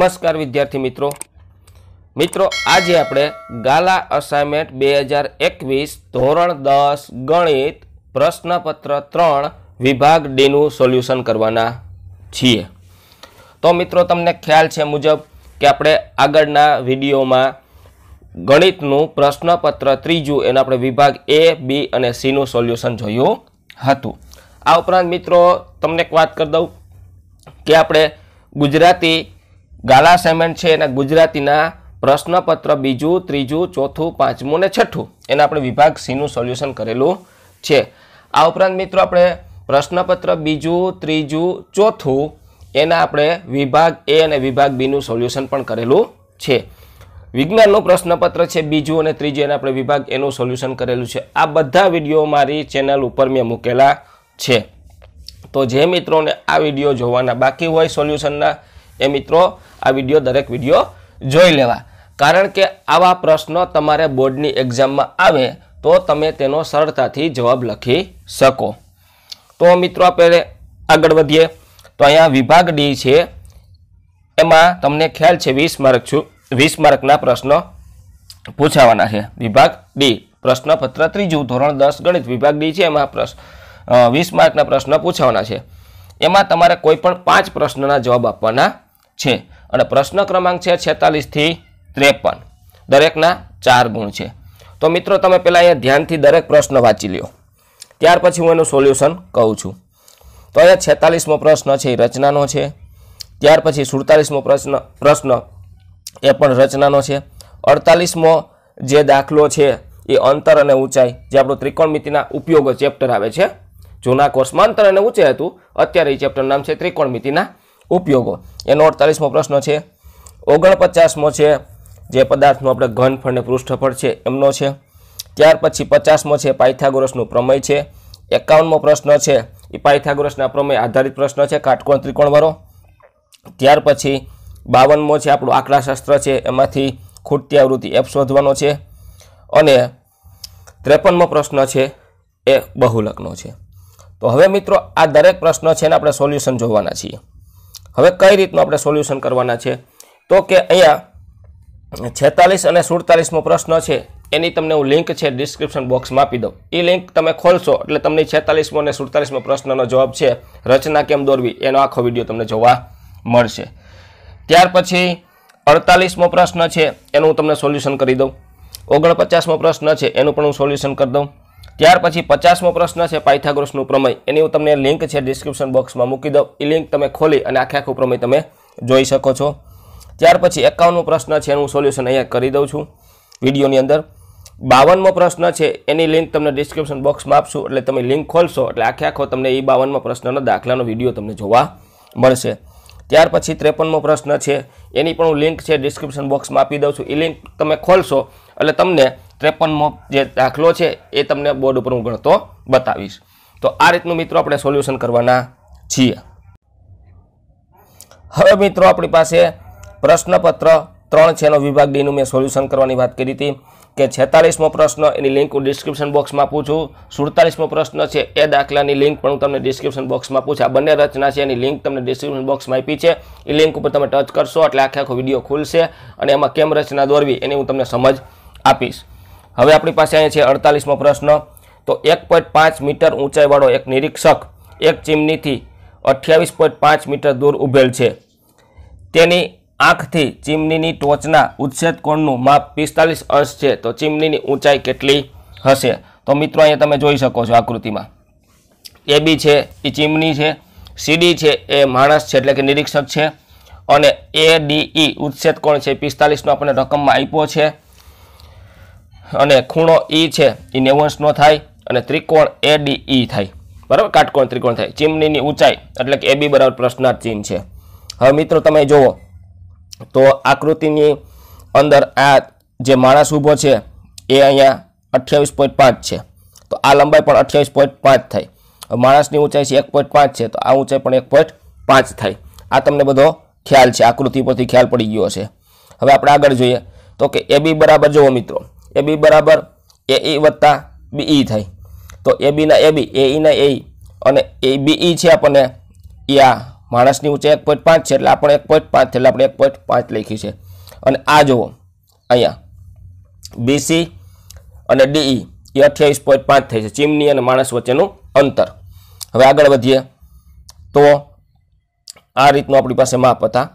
નમસ્કાર વિદ્યાર્થી મિત્રો મિત્રો આજે આપણે ગાલા અસાઇનમેન્ટ બે હજાર એકવીસ ધોરણ દસ ગણિત પ્રશ્નપત્ર ત્રણ વિભાગ ડીનું સોલ્યુશન કરવાના છીએ તો મિત્રો તમને ખ્યાલ છે મુજબ કે આપણે આગળના વિડીયોમાં ગણિતનું પ્રશ્નપત્ર ત્રીજું એનો આપણે વિભાગ એ બી અને સીનું સોલ્યુશન જોયું હતું આ ઉપરાંત મિત્રો તમને એક વાત કરી દઉં કે આપણે ગુજરાતી ગાલા અસાઇનમેન્ટ છે એના ગુજરાતીના પ્રશ્નપત્ર બીજું ત્રીજું ચોથું પાંચમું અને છઠ્ઠું એને આપણે વિભાગ સીનું સોલ્યુશન કરેલું છે આ ઉપરાંત મિત્રો આપણે પ્રશ્નપત્ર બીજું ત્રીજું ચોથું એના આપણે વિભાગ એ અને વિભાગ બીનું સોલ્યુશન પણ કરેલું છે વિજ્ઞાનનું પ્રશ્નપત્ર છે બીજું અને ત્રીજું એને આપણે વિભાગ એનું સોલ્યુશન કરેલું છે આ બધા વિડીયો મારી ચેનલ ઉપર મેં મૂકેલા છે તો જે મિત્રોને આ વિડીયો જોવાના બાકી હોય સોલ્યુશનના એ મિત્રો આ વિડીયો દરેક વિડીયો જોઈ લેવા કારણ કે આવા પ્રશ્નો તમારે બોર્ડની એક્ઝામમાં આવે તો તમે તેનો સરળતાથી જવાબ લખી શકો તો મિત્રો આપણે આગળ વધીએ તો અહીંયા વિભાગ ડી છે એમાં તમને ખ્યાલ છે વીસ માર્ક છું વીસ માર્કના પ્રશ્નો પૂછાવાના છે વિભાગ ડી પ્રશ્નપત્ર ત્રીજું ધોરણ દસ ગણિત વિભાગ ડી છે એમાં પ્રશ્ન વીસ માર્કના પ્રશ્ન પૂછવાના છે એમાં તમારે કોઈ પણ પાંચ પ્રશ્નના જવાબ આપવાના છે અને પ્રશ્ન ક્રમાંક છે છેતાલીસથી ત્રેપન દરેકના ચાર ગુણ છે તો મિત્રો તમે પહેલાં અહીંયા ધ્યાનથી દરેક પ્રશ્ન વાંચી લ્યો ત્યાર પછી હું એનું સોલ્યુશન કહું છું તો અહીંયા છેતાલીસમો પ્રશ્ન છે એ રચનાનો છે ત્યાર પછી સુડતાલીસમો પ્રશ્ન પ્રશ્ન એ પણ રચનાનો છે અડતાલીસમો જે દાખલો છે એ અંતર અને ઊંચાઈ જે આપણો ત્રિકોણમિતિના ઉપયોગો ચેપ્ટર આવે છે જૂના કોર્સમાં અંતર અને ઊંચાઈ હતું અત્યારે એ ચેપ્ટર નામ છે ત્રિકોણમિતિના ઉપયોગો એનો અડતાલીસમો પ્રશ્ન છે ઓગણપચાસમો છે જે પદાર્થનું આપણે ઘનફળ અને પૃષ્ઠફળ છે એમનો છે ત્યાર પછી પચાસમો છે પાયથાગોરસનું પ્રમેય છે એકાવનમો પ્રશ્ન છે એ પાયથાગોરસના પ્રમેય આધારિત પ્રશ્ન છે કાટકોણ ત્રિકોણવાળો ત્યાર પછી બાવનમો છે આપણું આંકડાશાસ્ત્ર છે એમાંથી ખૂટતી આવૃત્તિ એપ શોધવાનો છે અને ત્રેપનમો પ્રશ્ન છે એ બહુલકનો છે તો હવે મિત્રો આ દરેક પ્રશ્ન છે ને આપણે સોલ્યુશન જોવાના છીએ હવે કઈ રીતનું આપણે સોલ્યુશન કરવાના છે તો કે અહીંયા છેતાલીસ અને સુડતાલીસમો પ્રશ્ન છે એની તમને હું લિંક છે ડિસ્ક્રિપ્શન બોક્સમાં આપી દઉં એ લિંક તમે ખોલશો એટલે તમને છેતાલીસમો અને સુડતાલીસમો પ્રશ્નનો જવાબ છે રચના કેમ દોરવી એનો આખો વિડીયો તમને જોવા મળશે ત્યાર પછી અડતાલીસમો પ્રશ્ન છે એનું હું તમને સોલ્યુશન કરી દઉં ઓગણપચાસમો પ્રશ્ન છે એનું પણ હું સોલ્યુશન કરી દઉં ત્યાર પછી પચાસમો પ્રશ્ન છે પાયથાગોરસનું પ્રમેય એની હું તમને લિંક છે ડિસ્ક્રિપ્શન બોક્સમાં મૂકી દઉં એ લિંક તમે ખોલી અને આખે આખું પ્રમેય તમે જોઈ શકો છો ત્યાર પછી એકાવનમો પ્રશ્ન છે એનું સોલ્યુશન અહીંયા કરી દઉં છું વિડીયોની અંદર બાવનમો પ્રશ્ન છે એની લિંક તમને ડિસ્ક્રિપ્શન બોક્સમાં આપશું એટલે તમે લિંક ખોલશો એટલે આખે આખો તમને એ બાવનમો પ્રશ્નનો દાખલાનો વિડીયો તમને જોવા મળશે ત્યાર પછી ત્રેપનમો પ્રશ્ન છે એની પણ હું લિંક છે ડિસ્ક્રિપ્શન બોક્સમાં આપી દઉં છું એ લિંક તમે ખોલશો એટલે તમને ત્રેપનમો જે દાખલો છે એ તમને બોર્ડ ઉપર હું ગણતો બતાવીશ તો આ રીતનું મિત્રો આપણે સોલ્યુશન કરવાના છીએ હવે મિત્રો આપણી પાસે પ્રશ્નપત્ર ત્રણ છે એનો વિભાગ ડીનું મેં સોલ્યુશન કરવાની વાત કરી હતી કે છેતાલીસમો પ્રશ્ન એની લિંક હું ડિસ્ક્રિપ્શન બોક્સમાં પૂછું સુડતાલીસમો પ્રશ્ન છે એ દાખલાની લિંક પણ હું તમને ડિસ્ક્રિપ્શન બોક્સમાં આપું આ બંને રચના છે એની લિંક તમને ડિસ્ક્રિપ્શન બોક્સમાં આપી છે એ લિંક ઉપર તમે ટચ કરશો એટલે આખે આખો વિડીયો ખુલશે અને એમાં કેમ રચના દોરવી એની હું તમને સમજ આપીશ હવે આપણી પાસે અહીંયા છે અડતાલીસમો પ્રશ્ન તો એક પોઈન્ટ પાંચ મીટર ઊંચાઈવાળો એક નિરીક્ષક એક ચીમનીથી અઠ્યાવીસ પોઈન્ટ પાંચ મીટર દૂર ઊભેલ છે તેની આંખથી ચીમનીની ટોચના ઉચ્છેદ કોણનું માપ પિસ્તાલીસ અંશ છે તો ચીમનીની ઊંચાઈ કેટલી હશે તો મિત્રો અહીંયા તમે જોઈ શકો છો આકૃતિમાં એ બી છે એ ચીમની છે સીડી છે એ માણસ છે એટલે કે નિરીક્ષક છે અને એ ડી ઈ ઉચ્છેદ કોણ છે પિસ્તાલીસનો આપણને રકમમાં આપ્યો છે અને ખૂણો ઈ e છે એ નેવંશનો થાય અને ત્રિકોણ એ ડી ઈ થાય બરાબર કાટકોણ ત્રિકોણ થાય ચીમનીની ઊંચાઈ એટલે કે એ બી બરાબર પ્રશ્નાર્થ ચિહ્ન છે હવે મિત્રો તમે જુઓ તો આકૃતિની અંદર આ જે માણસ ઊભો છે એ અહીંયા અઠ્યાવીસ પોઈન્ટ પાંચ છે તો આ લંબાઈ પણ અઠ્યાવીસ પોઈન્ટ પાંચ થાય માણસની ઊંચાઈ છે એક પોઈન્ટ પાંચ છે તો આ ઊંચાઈ પણ એક પોઈન્ટ પાંચ થાય આ તમને બધો ખ્યાલ છે આકૃતિ પરથી ખ્યાલ પડી ગયો છે હવે આપણે આગળ જોઈએ તો કે એ બી બરાબર જુઓ મિત્રો એ બી બરાબર એ ઈ વત્તા બી ઈ થાય તો એ બીના એ બી એ ઈના એ અને એ બી ઈ છે આપણને એ આ માણસની ઊંચાઈ એક પોઈન્ટ પાંચ છે એટલે આપણે એક પોઈન્ટ પાંચ એટલે આપણે એક પોઈન્ટ પાંચ લખી છે અને આ જુઓ અહીંયા બીસી અને ડીઈ એ અઠ્યાવીસ પોઈન્ટ પાંચ થઈ છે ચીમની અને માણસ વચ્ચેનું અંતર હવે આગળ વધીએ તો આ રીતનું આપણી પાસે માપ હતા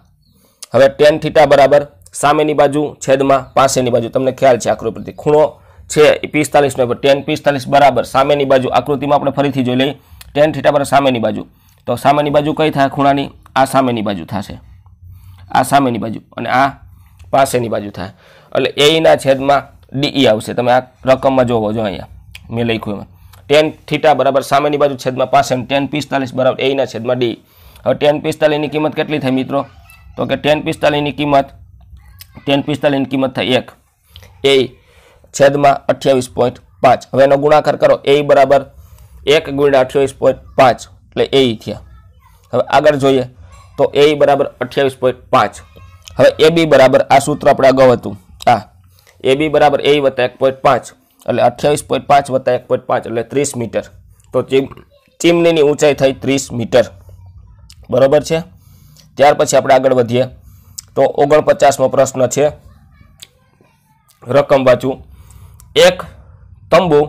હવે ટેન થીટા બરાબર સામેની બાજુ છેદમાં પાસેની બાજુ તમને ખ્યાલ છે આકૃતિ ખૂણો છે એ પિસ્તાલીસનો ઉપર ટેન પિસ્તાલીસ બરાબર સામેની બાજુ આકૃતિમાં આપણે ફરીથી જોઈ લઈએ ટેન થીટા પર સામેની બાજુ તો સામેની બાજુ કઈ થાય ખૂણાની આ સામેની બાજુ થશે આ સામેની બાજુ અને આ પાસેની બાજુ થાય એટલે એના છેદમાં ડીઈ e આવશે તમે આ રકમમાં જોવો જો અહીંયા મેં લખ્યું એમાં ટેન થીટા બરાબર સામેની બાજુ છેદમાં પાસે ટેન પિસ્તાલીસ બરાબર એના છેદમાં ડી હવે ટેન પિસ્તાલીસની કિંમત કેટલી થાય મિત્રો તો કે ટેન પિસ્તાલીસની કિંમત ટેન પિસ્તાલીસની કિંમત થઈ એક એ છેદમાં અઠ્યાવીસ પોઈન્ટ પાંચ હવે એનો ગુણાકાર કરો એ બરાબર એક ગુણ્યા અઠ્યાવીસ પોઈન્ટ પાંચ એટલે એ થયા હવે આગળ જોઈએ તો એ બરાબર અઠ્યાવીસ પોઈન્ટ પાંચ હવે એ બી બરાબર આ સૂત્ર આપણે અગાઉ હતું આ એ બી બરાબર એ વત્તા એક પોઈન્ટ પાંચ એટલે અઠ્યાવીસ પોઈન્ટ પાંચ વત્તા એક પોઈન્ટ પાંચ એટલે ત્રીસ મીટર તો ચીમ ચીમનીની ઊંચાઈ થઈ ત્રીસ મીટર બરાબર છે ત્યાર પછી આપણે આગળ વધીએ તો ઓગણપચાસમો પ્રશ્ન છે રકમ વાંચું એક તંબુ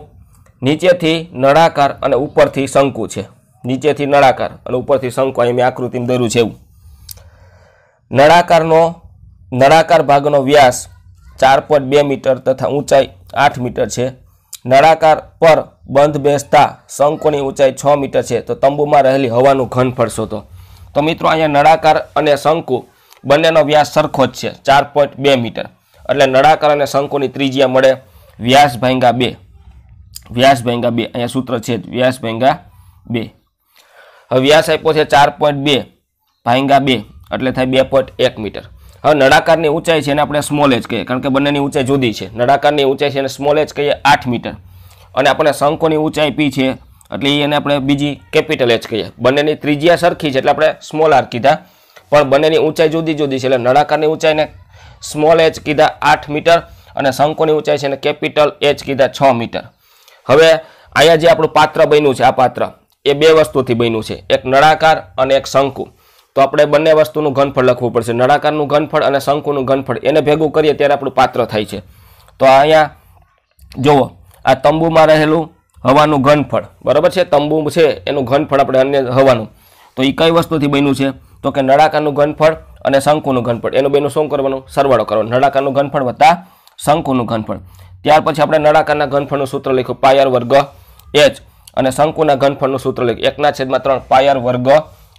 નીચેથી નળાકાર અને ઉપરથી શંકુ છે નીચેથી નળાકાર અને ઉપરથી શંકુ અહીં મેં આકૃતિમાં દોર્યું છે એવું નળાકારનો નળાકાર ભાગનો વ્યાસ ચાર પોઈન્ટ બે મીટર તથા ઊંચાઈ આઠ મીટર છે નળાકાર પર બંધ બેસતા શંકુની ઊંચાઈ છ મીટર છે તો તંબુમાં રહેલી હવાનું ઘનફળ શોધો તો મિત્રો અહીંયા નળાકાર અને શંકુ બંનેનો વ્યાસ સરખો જ છે ચાર પોઈન્ટ બે મીટર એટલે નળાકાર અને શંકુની ત્રિજ્યા મળે વ્યાસ ભાંગા બે વ્યાસ ભાંગા બે અહીંયા સૂત્ર છે વ્યાસ ભાંગા બે હવે વ્યાસ આપ્યો છે ચાર પોઈન્ટ બે ભાંગા બે એટલે થાય બે પોઈન્ટ એક મીટર હવે નળાકારની ઊંચાઈ છે એને આપણે સ્મોલ એજ કહીએ કારણ કે બંનેની ઊંચાઈ જુદી છે નળાકારની ઊંચાઈ છે એને સ્મોલ એજ કહીએ આઠ મીટર અને આપણે શંકોની ઊંચાઈ પી છે એટલે એને આપણે બીજી કેપિટલ એજ કહીએ બંનેની ત્રિજ્યા સરખી છે એટલે આપણે સ્મોલ આર કીધા પણ બંનેની ઊંચાઈ જુદી જુદી છે એટલે નળાકારની ઊંચાઈને સ્મોલ એચ કીધા આઠ મીટર અને શંકુની ઊંચાઈ છે ને કેપિટલ એચ કીધા છ મીટર હવે અહીંયા જે આપણું પાત્ર બન્યું છે આ પાત્ર એ બે વસ્તુથી બન્યું છે એક નળાકાર અને એક શંકુ તો આપણે બંને વસ્તુનું ઘનફળ લખવું પડશે નળાકારનું ઘનફળ અને શંકુનું ઘનફળ એને ભેગું કરીએ ત્યારે આપણું પાત્ર થાય છે તો અહીંયા જુઓ આ તંબુમાં રહેલું હવાનું ઘનફળ બરાબર છે તંબુ છે એનું ઘનફળ આપણે અન્ય હવાનું તો એ કઈ વસ્તુથી બન્યું છે તો કે નળાકારનું ઘનફળ અને શંકુનું ઘનફળ એનું બેનું શું કરવાનું સરવાળો કરવાનો નળાકારનું ઘનફળ વત્તા શંકુનું ઘનફળ ત્યાર પછી આપણે નળાકારના ઘનફળનું સૂત્ર લખ્યું પાયર વર્ગ એચ અને શંકુના ઘનફળનું સૂત્ર લખ્યું એકના છેદમાં ત્રણ પાયર વર્ગ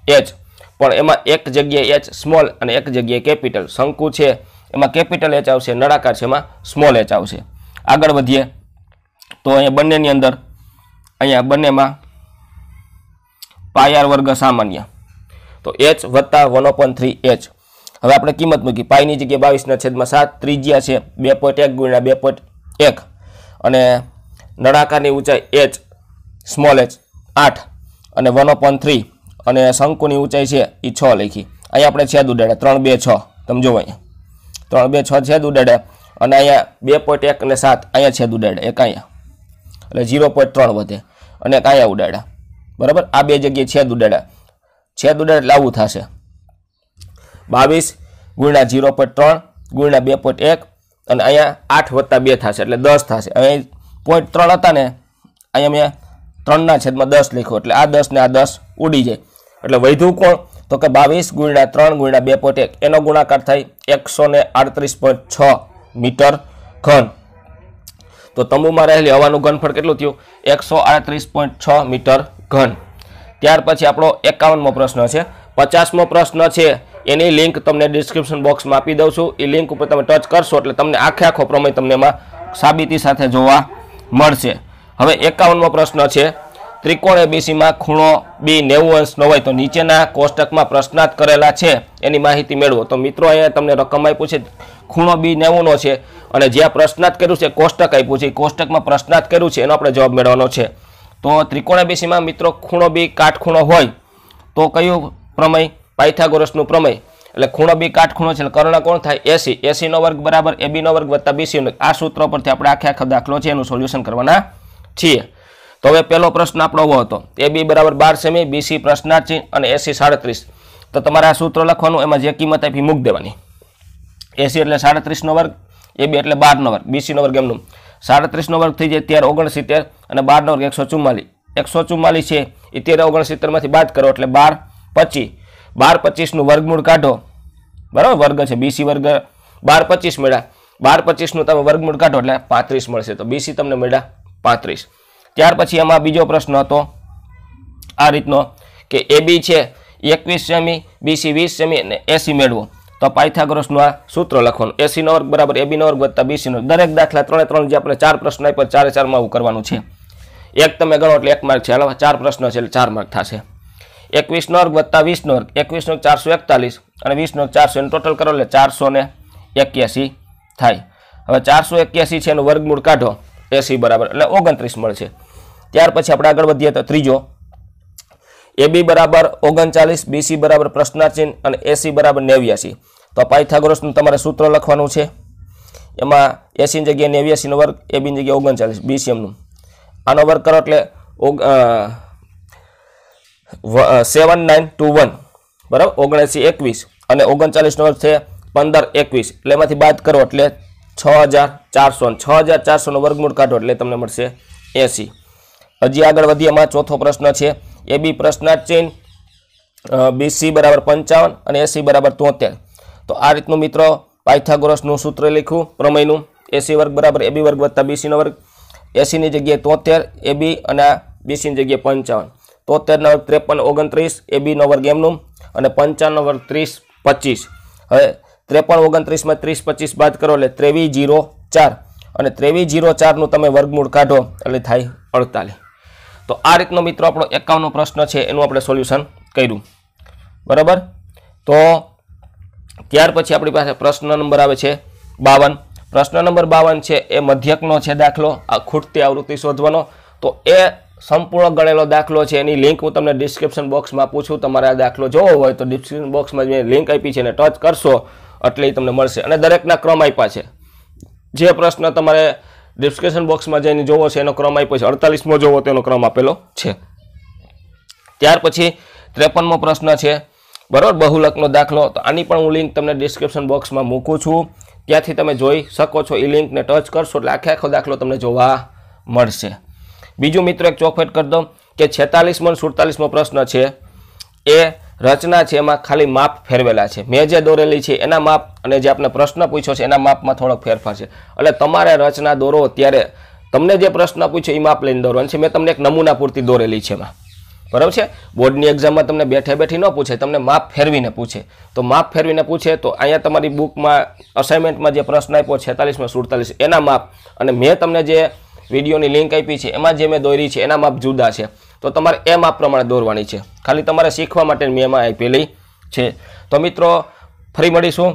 એચ પણ એમાં એક જગ્યાએ એચ સ્મોલ અને એક જગ્યાએ કેપિટલ શંકુ છે એમાં કેપિટલ એચ આવશે નળાકાર છે એમાં સ્મોલ એચ આવશે આગળ વધીએ તો અહીંયા બંનેની અંદર અહીંયા બંનેમાં પાયાર વર્ગ સામાન્ય તો એચ વત્તા વન ઓપોન થ્રી એચ હવે આપણે કિંમત મૂકી પાઈની જગ્યાએ બાવીસના છેદમાં સાત ત્રિજ્યા છે બે પોઈન્ટ એક ગુણ્યા બે પોઈન્ટ એક અને નળાકારની ઊંચાઈ એચ સ્મોલ એચ આઠ અને વન ઓપોન થ્રી અને શંકુની ઊંચાઈ છે એ છ લખી અહીંયા આપણે છેદ ઉડાડ્યા ત્રણ બે છ તમે જુઓ અહીંયા ત્રણ બે છ છેદ ઉડાડે અને અહીંયા બે પોઈન્ટ એક અને સાત અહીંયા છેદ ઉડાડે એક અહીંયા એટલે ઝીરો પોઈન્ટ ત્રણ વધે અને કાંયા ઉડાડ્યા બરાબર આ બે જગ્યાએ છેદ ઉડાડ્યા છેદ ઉડાડે એટલે થશે બાવીસ ગુણ્યા જીરો પોઈન્ટ ત્રણ ગુણ્યા બે પોઈન્ટ એક અને અહીંયા આઠ વત્તા બે થશે એટલે દસ થશે અહીં પોઈન્ટ ત્રણ હતા ને અહીંયા મેં ત્રણના છેદમાં દસ લખ્યું એટલે આ દસ ને આ દસ ઉડી જાય એટલે વધ્યું કોણ તો કે બાવીસ ગુણ્યા ત્રણ ગુણ્યા બે પોઈન્ટ એક એનો ગુણાકાર થાય એકસો ને આડત્રીસ પોઈન્ટ છ મીટર ઘન તો તંબુમાં રહેલી હવાનું ઘનફળ કેટલું થયું એકસો આડત્રીસ પોઈન્ટ છ મીટર ઘન ત્યાર પછી આપણો એકાવનમો પ્રશ્ન છે પચાસમો પ્રશ્ન છે એની લિંક તમને ડિસ્ક્રિપ્શન બોક્સમાં આપી દઉં છું એ લિંક ઉપર તમે ટચ કરશો એટલે તમને આખે આખો પ્રમેય તમને એમાં સાબિતી સાથે જોવા મળશે હવે એકાવનમો પ્રશ્ન છે ત્રિકોણ એબીસીમાં ખૂણો બી નેવું અંશનો હોય તો નીચેના કોષ્ટકમાં પ્રશ્નાર્થ કરેલા છે એની માહિતી મેળવો તો મિત્રો અહીંયા તમને રકમ આપ્યું છે ખૂણો બી નેવુંનો છે અને જ્યાં પ્રશ્નાર્થ કર્યું છે કોષ્ટક આપ્યું છે કોષ્ટકમાં પ્રશ્નાર્થ કર્યું છે એનો આપણે જવાબ મેળવવાનો છે તો ત્રિકોણાબીસીમાં મિત્રો ખૂણો બી કાટખૂણો હોય તો કયું પ્રમેય પાયથાગોરસનું પ્રમેય એટલે ખૂણો બી કાટખૂણો છે કર્ણ કોણ થાય એસી એસીનો વર્ગ બરાબર એબીનો વર્ગ વત્તા બીસીનો આ સૂત્ર પરથી આપણે આખે આખો દાખલો છે એનું સોલ્યુશન કરવાના છીએ તો હવે પહેલો પ્રશ્ન આપણો એવો હતો એ બી બરાબર બાર સેમી બીસી પ્રશ્નાર્થી અને એસી સાડત્રીસ તો તમારે આ સૂત્ર લખવાનું એમાં જે કિંમત આપી મૂક દેવાની એસી એટલે સાડત્રીસનો વર્ગ એ બી એટલે બારનો વર્ગ બીસીનો વર્ગ એમનું સાડત્રીસનો વર્ગ થઈ જાય ત્યારે ઓગણસિત્તેર અને બારનો વર્ગ એકસો ચુમ્માલીસ એકસો ચુમ્માલીસ છે એ ત્યારે ઓગણસિત્તેરમાંથી બાદ કરો એટલે બાર પચીસ બાર પચીસનું વર્ગમૂળ કાઢો બરાબર વર્ગ છે બીસી વર્ગ બાર પચીસ મળ્યા બાર પચીસનું તમે વર્ગમૂળ કાઢો એટલે પાંત્રીસ મળશે તો બીસી તમને મળ્યા પાંત્રીસ ત્યાર પછી એમાં બીજો પ્રશ્ન હતો આ રીતનો કે એ બી છે એકવીસ સેમી બીસી વીસ સેમી અને એસી મેળવો તો આ આ સૂત્ર લખવાનું એસીનો વર્ગ બરાબર એબીનો વર્ગ વત્તા બીસીનો દરેક દાખલા ત્રણે ત્રણ જે આપણે ચાર પ્રશ્ન આપ્યા ચારે ચારમાં આવું કરવાનું છે એક તમે ગણો એટલે એક માર્ક છે હાલ ચાર પ્રશ્ન છે એટલે ચાર માર્ક થશે એકવીસનો વર્ગ વત્તા વીસનો વર્ગ એકવીસનો ચારસો એકતાલીસ અને વીસનો ચારસો એનું ટોટલ કરો એટલે ચારસો ને એક્યાસી થાય હવે ચારસો એક્યાસી છે એનું વર્ગમૂળ કાઢો એસી બરાબર એટલે ઓગણત્રીસ મળશે ત્યાર પછી આપણે આગળ વધીએ તો ત્રીજો એબી બરાબર ઓગણચાલીસ બીસી બરાબર પ્રશ્નાચિહ્ન અને એસી બરાબર નેવ્યાસી તો પાયથાગોરસનું તમારે સૂત્ર લખવાનું છે એમાં એસી જગ્યાએ નેવ્યાસીનો વર્ગ એબીની જગ્યાએ ઓગણચાલીસ બીસીએમનું આનો વર્ગ કરો એટલે સેવન નાઇન ટુ વન બરાબર ઓગણસી એકવીસ અને ઓગણચાલીસનો વર્ગ છે પંદર એકવીસ એટલે એમાંથી બાદ કરો એટલે છ હજાર ચારસો છ હજાર ચારસોનો વર્ગમૂળ કાઢો એટલે તમને મળશે એસી હજી આગળ વધીએ એમાં ચોથો પ્રશ્ન છે એ બી પ્રશ્નાર્થ ચિહ્ન બીસી બરાબર પંચાવન અને એસી બરાબર તોતેર તો આ રીતનું મિત્રો પાયથાગોરસનું સૂત્ર લખ્યું પ્રમેયનું એસી વર્ગ બરાબર એબી વર્ગ વત્તા બીસીનો વર્ગ એસીની જગ્યાએ તોતેર એબી અને બીસીની જગ્યાએ પંચાવન તોતેરનો વર્ગ ત્રેપન ઓગણત્રીસ એબીનો વર્ગ એમનું અને પંચાવનનો વર્ગ ત્રીસ પચીસ હવે ત્રેપન ઓગણત્રીસમાં ત્રીસ પચીસ બાદ કરો એટલે ત્રેવીસ જીરો ચાર અને ત્રેવીસ જીરો ચારનું તમે વર્ગમૂળ કાઢો એટલે થાય અડતાલીસ તો આ રીતનો મિત્રો આપણો એકાવનો પ્રશ્ન છે એનું આપણે સોલ્યુશન કર્યું બરાબર તો ત્યાર પછી આપણી પાસે પ્રશ્ન નંબર આવે છે બાવન પ્રશ્ન નંબર બાવન છે એ મધ્યકનો છે દાખલો આ ખૂટતી આવૃત્તિ શોધવાનો તો એ સંપૂર્ણ ગણેલો દાખલો છે એની લિંક હું તમને ડિસ્ક્રિપ્શન બોક્સમાં પૂછું તમારે આ દાખલો જોવો હોય તો ડિસ્ક્રિપ્શન બોક્સમાં મેં લિંક આપી છે અને ટચ કરશો એટલે તમને મળશે અને દરેકના ક્રમ આપ્યા છે જે પ્રશ્ન તમારે ડિસ્ક્રિપ્શન બોક્સમાં જઈને જોવો છે એનો ક્રમ આપ્યો છે અડતાલીસમો જોવો તેનો ક્રમ આપેલો છે ત્યાર પછી ત્રેપનમો પ્રશ્ન છે બરાબર બહુલકનો દાખલો તો આની પણ હું લિંક તમને ડિસ્ક્રિપ્શન બોક્સમાં મૂકું છું ત્યાંથી તમે જોઈ શકો છો એ લિંકને ટચ કરશો એટલે આખે આખો દાખલો તમને જોવા મળશે બીજું મિત્રો એક ચોકફેટ કરી દઉં કે છેતાલીસમો અને સુડતાલીસમો પ્રશ્ન છે એ રચના છે એમાં ખાલી માપ ફેરવેલા છે મેં જે દોરેલી છે એના માપ અને જે આપણે પ્રશ્ન પૂછ્યો છે એના માપમાં થોડોક ફેરફાર છે એટલે તમારે રચના દોરો ત્યારે તમને જે પ્રશ્ન પૂછ્યો એ માપ લઈને દોરવાનું છે મેં તમને એક નમૂના પૂરતી દોરેલી છે એમાં બરાબર છે બોર્ડની એક્ઝામમાં તમને બેઠે બેઠી ન પૂછે તમને માપ ફેરવીને પૂછે તો માપ ફેરવીને પૂછે તો અહીંયા તમારી બુકમાં અસાઇનમેન્ટમાં જે પ્રશ્ન આપ્યો છેતાલીસમાં સુડતાલીસ એના માપ અને મેં તમને જે વિડીયોની લિંક આપી છે એમાં જે મેં દોરી છે એના માપ જુદા છે તો તમારે એમ આ પ્રમાણે દોરવાની છે ખાલી તમારે શીખવા માટે મેં એમાં આપેલી છે તો મિત્રો ફરી મળીશું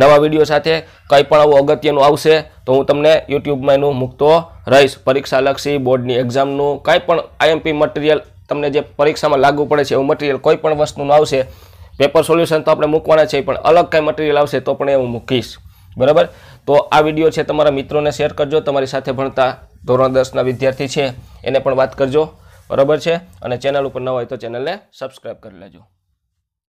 નવા વિડીયો સાથે કંઈ પણ આવું અગત્યનું આવશે તો હું તમને યુટ્યુબમાં એનું મૂકતો રહીશ પરીક્ષાલક્ષી બોર્ડની એક્ઝામનું કાંઈ પણ આઈએમપી મટીરિયલ તમને જે પરીક્ષામાં લાગુ પડે છે એવું મટીરિયલ કોઈ પણ વસ્તુનું આવશે પેપર સોલ્યુશન તો આપણે મૂકવાના છે પણ અલગ કાંઈ મટીરિયલ આવશે તો પણ એ હું મૂકીશ બરાબર તો આ વિડીયો છે તમારા મિત્રોને શેર કરજો તમારી સાથે ભણતા ધોરણ દસના વિદ્યાર્થી છે એને પણ વાત કરજો બરાબર છે અને ચેનલ ઉપર ન હોય તો ચેનલને સબસ્ક્રાઈબ કરી લેજો